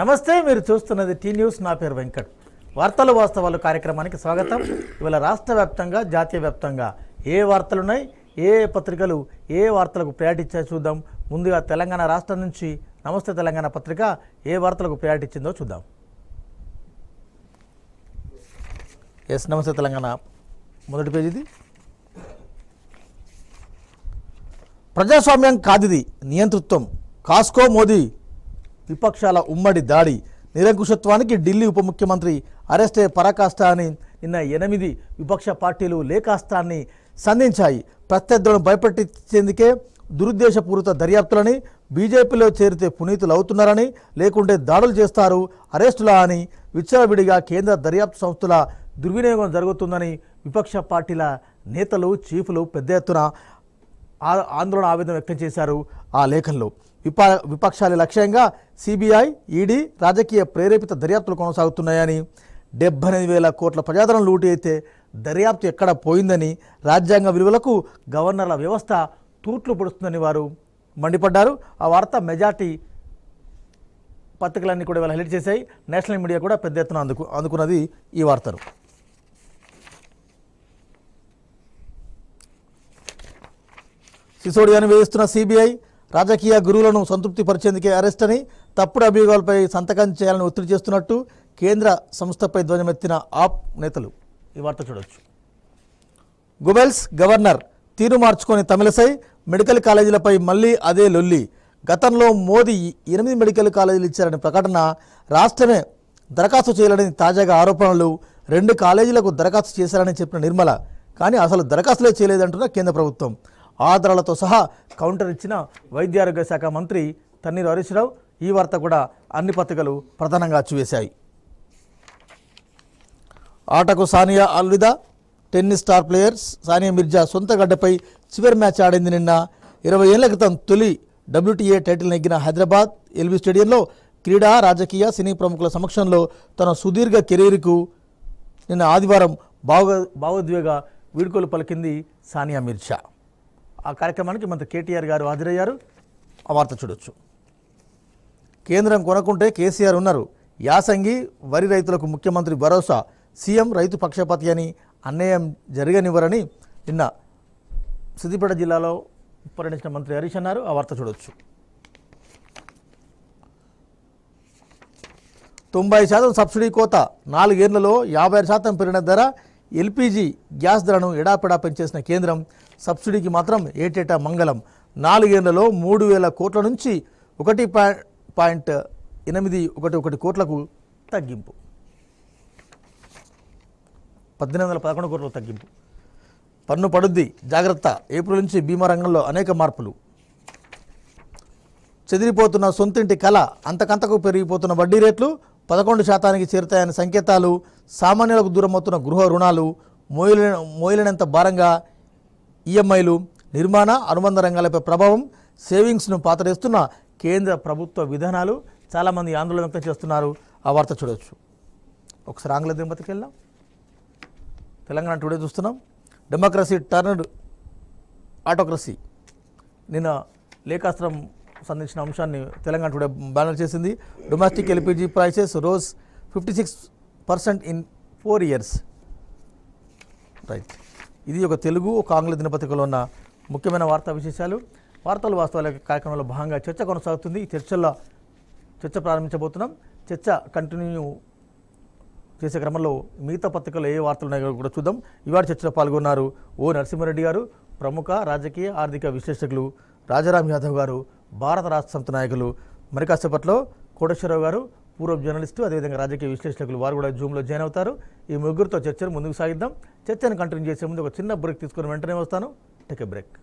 నమస్తే మీరు చూస్తున్నది టీ న్యూస్ నా పేరు వెంకట్ వార్తలు వాస్తవాలు కార్యక్రమానికి స్వాగతం ఇవాళ రాష్ట్ర వ్యాప్తంగా జాతీయ వ్యాప్తంగా ఏ వార్తలున్నాయి ఏ పత్రికలు ఏ వార్తలకు ప్రయాటిచ్చా చూద్దాం ముందుగా తెలంగాణ రాష్ట్రం నుంచి నమస్తే తెలంగాణ పత్రిక ఏ వార్తలకు ప్రయాటించిందో చూద్దాం ఎస్ నమస్తే తెలంగాణ మొదటి పేజీది ప్రజాస్వామ్యం కాదిది నియంతృత్వం కాస్కో మోదీ విపక్షాల ఉమ్మడి దాడి నిరంకుశత్వానికి ఢిల్లీ ఉప ముఖ్యమంత్రి అరెస్టే పరాకాష్ఠ అని నిన్న ఎనిమిది విపక్ష పార్టీలు లేఖాస్త్రాన్ని సంధించాయి ప్రత్యర్థులను భయపెట్టించేందుకే దురుద్దేశపూరిత దర్యాప్తులని బీజేపీలో చేరితే పునీతులు అవుతున్నారని లేకుంటే దాడులు చేస్తారు అరెస్టులా అని విచ్చలవిడిగా కేంద్ర దర్యాప్తు సంస్థల దుర్వినియోగం జరుగుతుందని విపక్ష పార్టీల నేతలు చీఫ్లు పెద్ద ఎత్తున ఆందోళన ఆవేదన వ్యక్తం చేశారు ఆ లేఖల్లో విపా విపక్షాల లక్ష్యంగా సిబిఐ ఈడీ రాజకీయ ప్రేరేపిత దర్యాప్తులు కొనసాగుతున్నాయని డెబ్బై వేల కోట్ల ప్రజాదరణ లూటి అయితే దర్యాప్తు ఎక్కడ పోయిందని రాజ్యాంగ విలువలకు గవర్నర్ల వ్యవస్థ తూట్లు పొడుస్తుందని వారు మండిపడ్డారు ఆ వార్త మెజార్టీ పత్రికలన్నీ కూడా ఇవాళ హైలైట్ చేశాయి నేషనల్ మీడియా కూడా పెద్ద ఎత్తున అందుకు అందుకున్నది ఈ వార్తలు సిసోడియాను వేయిస్తున్న సిబిఐ రాజకీయ గురువులను సంతృప్తి పరిచేందుకే అరెస్ట్ అని తప్పుడు అభియోగాలపై సంతకం చేయాలని ఒత్తిడి చేస్తున్నట్టు కేంద్ర సంస్థపై ధ్వజమెత్తిన ఆప్ నేతలు ఈ వార్త చూడవచ్చు గుబెల్స్ గవర్నర్ తీరు మార్చుకొని తమిళసై మెడికల్ కాలేజీలపై మళ్లీ అదే లొల్లి గతంలో మోదీ ఎనిమిది మెడికల్ కాలేజీలు ఇచ్చారని ప్రకటన రాష్ట్రమే దరఖాస్తు చేయాలని తాజాగా ఆరోపణలు రెండు కాలేజీలకు దరఖాస్తు చేశారని చెప్పిన నిర్మల కానీ అసలు దరఖాస్తులే చేయలేదంటున్న కేంద్ర ప్రభుత్వం ఆధారాలతో సహా కౌంటర్ ఇచ్చిన వైద్యారోగ్య శాఖ మంత్రి తన్నీరు హరీష్ రావు ఈ వార్త కూడా అన్ని పత్రికలు ప్రధానంగా అచ్చివేశాయి ఆటకు సానియా అల్విదా tennis star players Sania Mirza సొంత గడ్డపై చివరి మ్యాచ్ ఆడింది నిన్న ఇరవై ఏళ్ల క్రితం తొలి డబ్ల్యూటీఏ టైటిల్ నెగ్గిన హైదరాబాద్ ఎల్బీ స్టేడియంలో క్రీడా రాజకీయ సినీ ప్రముఖుల సమక్షంలో తన సుదీర్ఘ కెరీర్కు నిన్న ఆదివారం భావ భావోద్వేగ వీడ్కోలు పలికింది సానియా మిర్జా ఆ కార్యక్రమానికి మంత్రి కేటీఆర్ గారు హాజరయ్యారు ఆ వార్త చూడొచ్చు కేంద్రం కొనకుంటే కేసీఆర్ ఉన్నారు యాసంగి వరి రైతులకు ముఖ్యమంత్రి భరోసా సీఎం రైతు పక్షపాతి అని అన్యాయం జరగనివ్వరని నిన్న సిద్దిపేట జిల్లాలో పర్యటించిన మంత్రి హరీష్ అన్నారు ఆ వార్త చూడొచ్చు తొంభై శాతం సబ్సిడీ కోత నాలుగేళ్లలో యాభై శాతం పెరిగిన ధర ఎల్పీజీ గ్యాస్ ధరను ఎడాపెడా పెంచేసిన కేంద్రం సబ్సిడీకి మాత్రం ఏటేటా మంగళం నాలుగేళ్లలో మూడు వేల కోట్ల నుంచి ఒకటి పాయింట్ ఎనిమిది ఒకటి ఒకటి కోట్లకు తగ్గింపు పద్దెనిమిది వందల పదకొండు కోట్ల తగ్గింపు పన్ను పడుద్ది జాగ్రత్త ఏప్రిల్ నుంచి బీమా రంగంలో అనేక మార్పులు చెదిరిపోతున్న సొంతింటి కళ అంతకంతకు పెరిగిపోతున్న వడ్డీ రేట్లు పదకొండు శాతానికి చేరుతాయనే సంకేతాలు సామాన్యులకు దూరమవుతున్న గృహ రుణాలు మోయలే మోయలేనంత భారంగా ఈఎంఐలు నిర్మాణ అనుబంధ రంగాలపై ప్రభావం సేవింగ్స్ను పాతరేస్తున్న కేంద్ర ప్రభుత్వ విధానాలు చాలామంది ఆందోళన వ్యక్తం చేస్తున్నారు ఆ వార్త చూడవచ్చు ఒకసారి ఆంగ్ల దింపతికి వెళ్దాం తెలంగాణ టుడే చూస్తున్నాం డెమోక్రసీ టర్నడ్ ఆటోక్రసీ నిన్న లేఖాస్త్రం సంబంధించిన అంశాన్ని తెలంగాణ టుడే బ్యానర్ చేసింది domestic LPG prices rose fifty six percent in four years right ఇది ఒక తెలుగు ఒక ఆంగ్ల దినపత్రికలో ఉన్న ముఖ్యమైన వార్తా విశేషాలు వార్తలు వాస్తవాల కార్యక్రమంలో భాగంగా చర్చ కొనసాగుతుంది ఈ చర్చల్లో చర్చ ప్రారంభించబోతున్నాం చర్చ కంటిన్యూ చేసే క్రమంలో మిగతా పత్రికలు ఏ వార్తలు ఉన్నాయో కూడా చూద్దాం ఇవాళ చర్చలో పాల్గొన్నారు ఓ నరసింహారెడ్డి గారు ప్రముఖ రాజకీయ ఆర్థిక విశ్లేషకులు రాజారాం యాదవ్ గారు భారత రాష్ట్ర సమితి నాయకులు మరి కాసేపట్లో కోటేశ్వరరావు గారు పూర్వ జర్నలిస్టు అదేవిధంగా రాజకీయ విశ్లేషకులు వారు కూడా జూమ్లో జాయిన్ అవుతారు ఈ ముగ్గురితో చర్చను ముందుకు సాగిద్దాం చర్చను కంటిన్యూ చేసే ముందు ఒక చిన్న బ్రేక్ తీసుకుని వెంటనే వస్తాను టేక్ ఎ బ్రేక్